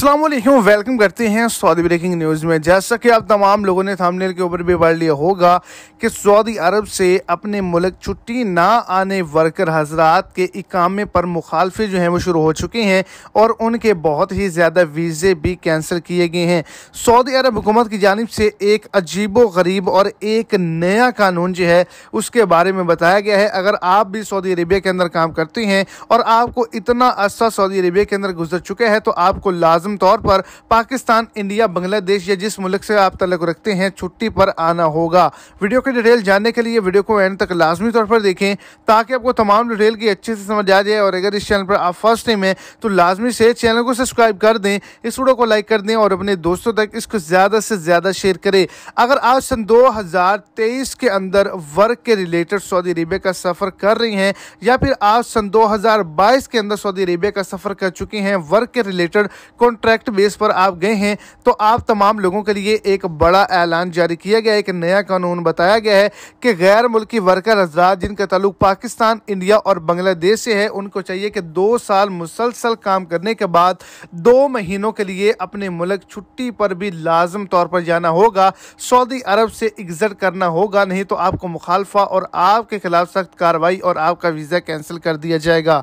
Aslam welcome करते हैं Saudi breaking news में जैसा कि आप तमाम लोगों ने थामनेल के ऊपर भी पढ़ लिया होगा कि सऊदी अरब से अपने मुल्क छुट्टी ना आने वर्कर हजरात के इकामे पर मुखालफे जो हैं वो शुरू हो चुके हैं और उनके बहुत ही ज़्यादा वीज़े भी कैंसिल किए गए हैं सऊदी अरब हुकूमत की जानब से एक अजीब गरीब और एक नया कानून जो है उसके बारे में बताया गया है अगर आप भी सऊदी अरेबिया के अंदर काम करते हैं और आपको इतना अर्सा सऊदी अरेबिया के अंदर गुजर चुका है तो आपको लाजम मुस्तम तौर पर पाकिस्तान इंडिया बांग्लादेश या जिस मुल्क से आप तलक रखते हैं छुट्टी पर आना होगा वीडियो की डिटेल जानने के लिए वीडियो को एंड तक लाजमी तौर पर देखें ताकि आपको तमाम डिटेल की अच्छे से समझ आ जाए और अगर इस चैनल पर आप फर्स्ट टाइम हैं तो लाजमी से चैनल को सब्सक्राइब कर दें इस वीडियो को लाइक कर दें और अपने दोस्तों तक इसको ज़्यादा से ज़्यादा शेयर करें अगर आप सन दो के अंदर वर्क के रिलेटेड सऊदी अरेबिया का सफ़र कर रही हैं या फिर आप सन दो के अंदर सऊदी अरेबिया का सफ़र कर चुकी हैं वर्क के रिलेटेड कौन कॉन्ट्रैक्ट बेस पर आप गए हैं तो आप तमाम लोगों के लिए एक बड़ा ऐलान जारी किया गया एक नया कानून बताया गया है कि गैर मुल्की वर्कर हजरात जिनका ताल्लुक पाकिस्तान इंडिया और बांग्लादेश से है उनको चाहिए कि दो साल मुसलसल काम करने के बाद दो महीनों के लिए अपने मुल्क छुट्टी पर भी लाजम तौर पर जाना होगा सऊदी अरब से एग्ज़ट करना होगा नहीं तो आपको मुखालफा और आपके खिलाफ सख्त कार्रवाई और आपका वीज़ा कैंसिल कर दिया जाएगा